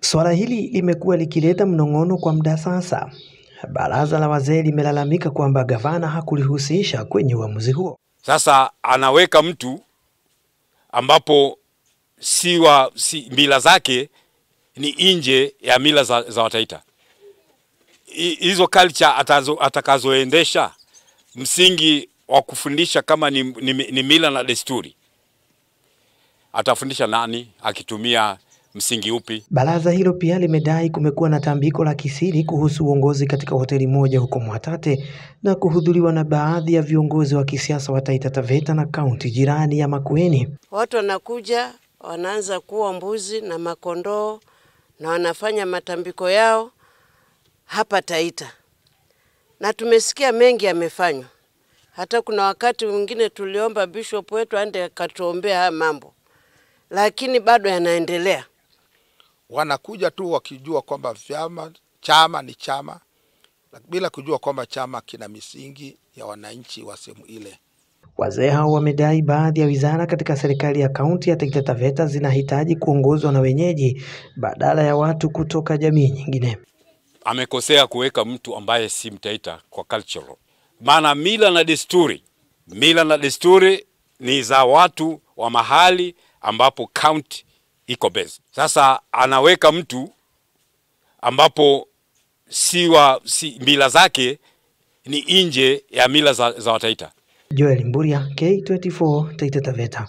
Suala hili limekuwa likileta mnong'ono kwa muda sasa. Baraza la wazee limelalamika kwamba gavana hakulihusisha kwenye uamuzi huo. Sasa anaweka mtu ambapo si wa si, mila zake ni nje ya mila za, za Wataita. Hizo culture atakazoendesha msingi wa kufundisha kama ni, ni, ni mila na desturi, atafundisha nani akitumia msingi upi? Baraza hilo pia limedai kumekuwa na tambiko la kisiri kuhusu uongozi katika hoteli moja huko Mwatate na kuhudhuriwa na baadhi ya viongozi wa kisiasa wa Taita Taveta na kaunti jirani ya Makueni. Watu wanakuja wanaanza kuwa mbuzi na makondoo na wanafanya matambiko yao hapa Taita, na tumesikia mengi yamefanywa. Hata kuna wakati mwingine tuliomba bishop wetu aende akatuombea haya mambo, lakini bado yanaendelea wanakuja tu wakijua kwamba vyama chama ni chama, bila kujua kwamba chama kina misingi ya wananchi wa sehemu ile. Wazee hao wamedai baadhi ya wizara katika serikali ya kaunti ya Taita Taveta zinahitaji kuongozwa na wenyeji badala ya watu kutoka jamii nyingine. Amekosea kuweka mtu ambaye si Mtaita kwa cultural, maana mila na desturi, mila na desturi ni za watu wa mahali ambapo kaunti iko base. Sasa anaweka mtu ambapo siwa si, mila zake ni nje ya mila za, za Wataita. Joel Mburia, K24, Taita Taveta.